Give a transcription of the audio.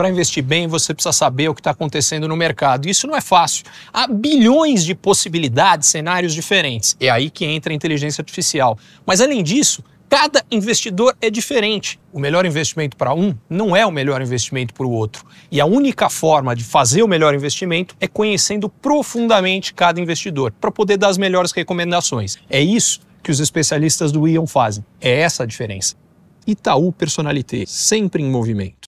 para investir bem, você precisa saber o que está acontecendo no mercado. Isso não é fácil. Há bilhões de possibilidades, cenários diferentes. É aí que entra a inteligência artificial. Mas além disso, cada investidor é diferente. O melhor investimento para um não é o melhor investimento para o outro. E a única forma de fazer o melhor investimento é conhecendo profundamente cada investidor, para poder dar as melhores recomendações. É isso que os especialistas do Ion fazem. É essa a diferença. Itaú Personalité, sempre em movimento.